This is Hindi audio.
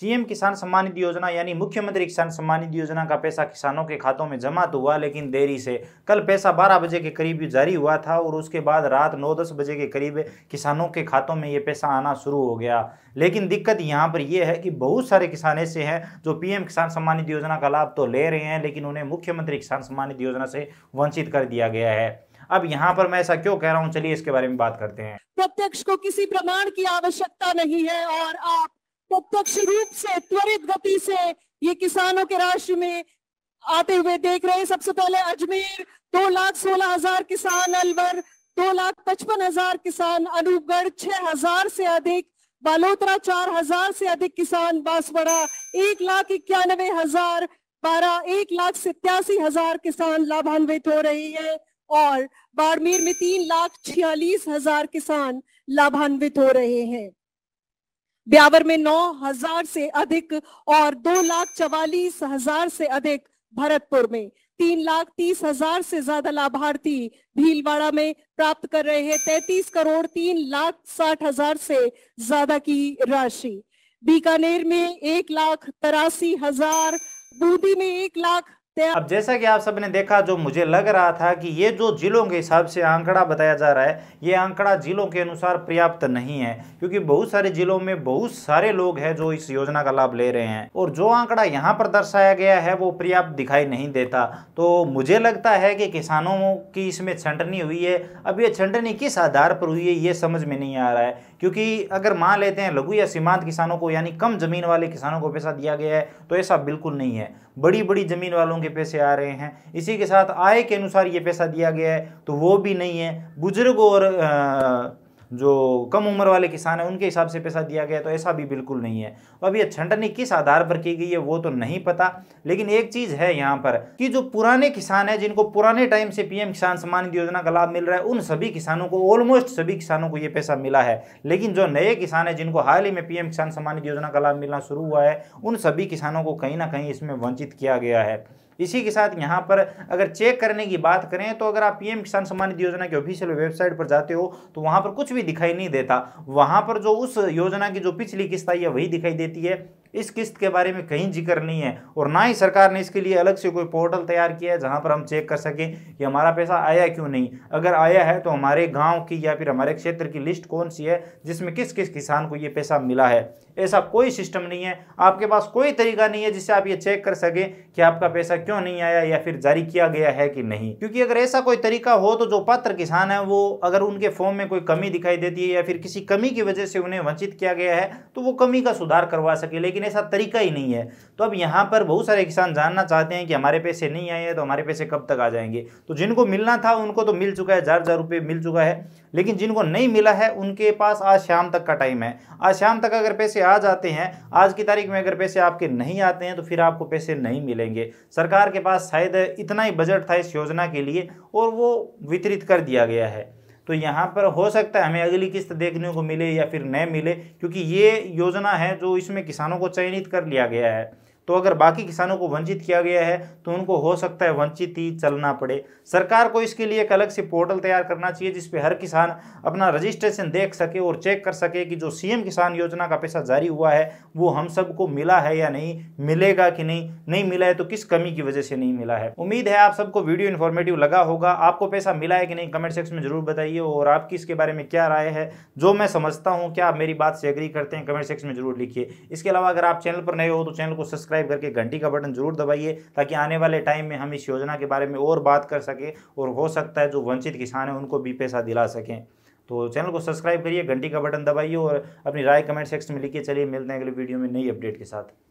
सीएम किसान सम्मान निधि योजना यानी मुख्यमंत्री किसान सम्मान निधि योजना का पैसा किसानों के खातों में जमा तो हुआ लेकिन देरी से कल पैसा 12 बजे के करीब जारी हुआ था और उसके बाद रात 9-10 बजे के करीब किसानों के खातों में ये पैसा आना शुरू हो गया लेकिन दिक्कत यहाँ पर यह है कि बहुत सारे किसान ऐसे हैं जो पीएम किसान सम्मान निधि योजना का लाभ तो ले रहे हैं लेकिन उन्हें मुख्यमंत्री किसान सम्मान निधि योजना से वंचित कर दिया गया है अब यहाँ पर मैं ऐसा क्यों कह रहा हूँ चलिए इसके बारे में बात करते हैं प्रत्यक्ष को किसी प्रमाण की आवश्यकता नहीं है और आप प्रत्यक्ष रूप से त्वरित गति से ये किसानों के राष्ट्र में आते हुए देख रहे हैं सबसे पहले अजमेर दो लाख सोलह हजार किसान अलवर दो लाख पचपन हजार किसान अनूपगढ़ छह हजार से अधिक बालोतरा चार हजार से अधिक किसान बांसवाड़ा एक लाख इक्यानवे हजार बारह एक लाख सत्यासी हजार किसान लाभान्वित हो रही है और बाड़मेर में तीन लाख छियालीस हजार किसान लाभान्वित हो रहे हैं ब्यावर में नौ हजार से अधिक और दो लाख चवालीस हजार से अधिक भरतपुर में तीन लाख तीस हजार से ज्यादा लाभार्थी भीलवाड़ा में प्राप्त कर रहे हैं तैतीस करोड़ तीन लाख साठ हजार से ज्यादा की राशि बीकानेर में एक लाख तिरासी हजार बूंदी में एक लाख अब जैसा कि आप सबने देखा जो मुझे लग रहा था कि ये जो जिलों के हिसाब से आंकड़ा बताया जा रहा है ये आंकड़ा जिलों के अनुसार पर्याप्त नहीं है क्योंकि बहुत सारे जिलों में बहुत सारे लोग हैं जो इस योजना का लाभ ले रहे हैं और जो आंकड़ा यहाँ पर दर्शाया गया है वो पर्याप्त दिखाई नहीं देता तो मुझे लगता है कि किसानों की इसमें छंटनी हुई है अब ये छंटनी किस आधार पर हुई है ये समझ में नहीं आ रहा है क्योंकि अगर मान लेते हैं लघु या सीमांत किसानों को यानी कम जमीन वाले किसानों को पैसा दिया गया है तो ऐसा बिल्कुल नहीं है बड़ी बड़ी ज़मीन वालों के पैसे आ रहे हैं इसी के साथ आय के अनुसार ये पैसा दिया गया है तो वो भी नहीं है बुजुर्ग और आ, जो कम उम्र वाले किसान हैं उनके हिसाब से पैसा दिया गया तो ऐसा भी बिल्कुल नहीं है तो अब ये छंटनी किस आधार पर की गई है वो तो नहीं पता लेकिन एक चीज़ है यहाँ पर कि जो पुराने किसान हैं जिनको पुराने टाइम से पीएम किसान सम्मान निधि योजना का लाभ मिल रहा है उन सभी किसानों को ऑलमोस्ट सभी किसानों को ये पैसा मिला है लेकिन जो नए किसान है जिनको हाल ही में पीएम किसान सम्मान निधि योजना का लाभ मिलना शुरू हुआ है उन सभी किसानों को कहीं ना कहीं इसमें वंचित किया गया है इसी के साथ यहाँ पर अगर चेक करने की बात करें तो अगर आप पीएम किसान सम्मान निधि योजना की ऑफिशियल वेबसाइट पर जाते हो तो वहाँ पर कुछ भी दिखाई नहीं देता वहाँ पर जो उस योजना की जो पिछली किस्त आई है वही दिखाई देती है इस किस्त के बारे में कहीं जिक्र नहीं है और ना ही सरकार ने इसके लिए अलग से कोई पोर्टल तैयार किया है जहां पर हम चेक कर सकें कि हमारा पैसा आया क्यों नहीं अगर आया है तो हमारे गांव की या फिर हमारे क्षेत्र की लिस्ट कौन सी है जिसमें किस किस किसान को ये पैसा मिला है ऐसा कोई सिस्टम नहीं है आपके पास कोई तरीका नहीं है जिससे आप ये चेक कर सकें कि आपका पैसा क्यों नहीं आया या फिर जारी किया गया है कि नहीं क्योंकि अगर ऐसा कोई तरीका हो तो जो पात्र किसान है वो अगर उनके फॉर्म में कोई कमी दिखाई देती है या फिर किसी कमी की वजह से उन्हें वंचित किया गया है तो वो कमी का सुधार करवा सके लेकिन लेकिन ऐसा तरीका ही नहीं है तो अब यहाँ पर बहुत सारे किसान जानना चाहते हैं कि हमारे पैसे नहीं आए हैं तो हमारे पैसे कब तक आ जाएंगे तो जिनको मिलना था उनको तो मिल चुका है हज़ार हज़ार रुपये मिल चुका है लेकिन जिनको नहीं मिला है उनके पास आज शाम तक का टाइम है आज शाम तक अगर पैसे आ जाते हैं आज की तारीख में अगर पैसे आपके नहीं आते हैं तो फिर आपको पैसे नहीं मिलेंगे सरकार के पास शायद इतना ही बजट था इस योजना के लिए और वो वितरित कर दिया गया है तो यहाँ पर हो सकता है हमें अगली किस्त देखने को मिले या फिर न मिले क्योंकि ये योजना है जो इसमें किसानों को चयनित कर लिया गया है तो अगर बाकी किसानों को वंचित किया गया है तो उनको हो सकता है वंचित ही चलना पड़े सरकार को इसके लिए एक अलग से पोर्टल तैयार करना चाहिए जिसपे हर किसान अपना रजिस्ट्रेशन देख सके और चेक कर सके कि जो सीएम किसान योजना का पैसा जारी हुआ है वो हम सबको मिला है या नहीं मिलेगा कि नहीं नहीं मिला है तो किस कमी की वजह से नहीं मिला है उम्मीद है आप सबको वीडियो इन्फॉर्मेटिव लगा होगा आपको पैसा मिला है कि नहीं कमेंट सेक्शन में जरूर बताइए और आपकी इसके बारे में क्या राय है जो मैं समझता हूँ क्या आप मेरी बात से एग्री करते हैं कमेंट सेक्शन में जरूर लिखिए इसके अलावा अगर आप चैनल पर नए हो तो चैनल को सब्सक्राइब सब्सक्राइब करके घंटी का बटन जरूर दबाइए ताकि आने वाले टाइम में हम इस योजना के बारे में और बात कर सकें और हो सकता है जो वंचित किसान हैं उनको भी पैसा दिला सकें तो चैनल को सब्सक्राइब करिए घंटी का बटन दबाइए और अपनी राय कमेंट सेक्शन में लिखिए चलिए मिलते हैं अगले वीडियो में नई अपडेट के साथ